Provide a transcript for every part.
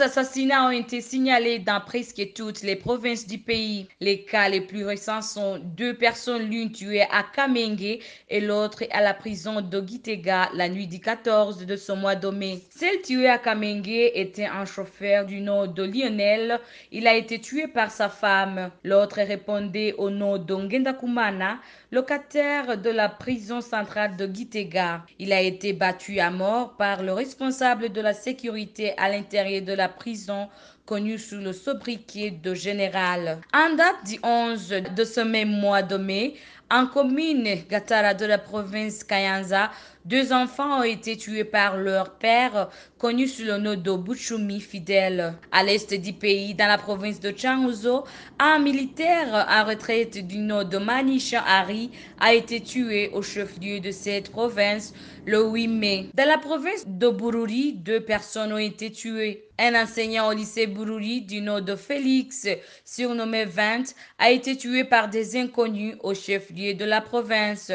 assassinats ont été signalés dans presque toutes les provinces du pays. Les cas les plus récents sont deux personnes, l'une tuée à Kamenge et l'autre à la prison d'Ogitega la nuit du 14 de ce mois de mai. Celle tuée à Kamenge était un chauffeur du nom de Lionel. Il a été tué par sa femme. L'autre répondait au nom d'Ongenda Kumana, locataire de la prison centrale de Gitega. Il a été battu à mort par le responsable de la sécurité à l'intérieur de la prison connu sous le sobriquet de général. En date du 11 de ce même mois de mai, en commune Gatara de la province Kayanza, deux enfants ont été tués par leur père, connu sous le nom de Buchumi Fidèle. À l'est du pays, dans la province de Changuzo, un militaire en retraite du nom de Manisha Hari a été tué au chef-lieu de cette province le 8 mai. Dans la province de Bururi, deux personnes ont été tuées. Un enseignant au lycée Bururi du nom de Félix, surnommé Vent, a été tué par des inconnus au chef-lieu de la province.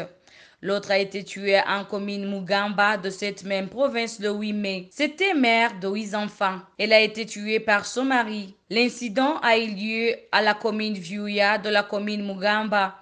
L'autre a été tué en commune Mugamba de cette même province le 8 mai. C'était mère de huit enfants. Elle a été tuée par son mari. L'incident a eu lieu à la commune Viuya de la commune Mugamba.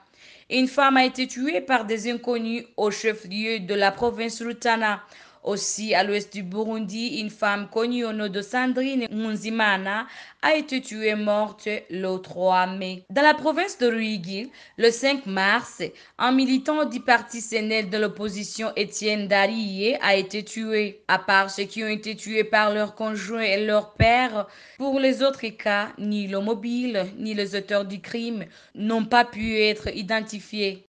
Une femme a été tuée par des inconnus au chef-lieu de la province Rutana aussi, à l'ouest du Burundi, une femme connue au nom de Sandrine Munzimana a été tuée morte le 3 mai. Dans la province de Ruigil, le 5 mars, un militant du parti sénel de l'opposition Étienne Darié a été tué. À part ceux qui ont été tués par leur conjoint et leur père, pour les autres cas, ni le mobile ni les auteurs du crime n'ont pas pu être identifiés.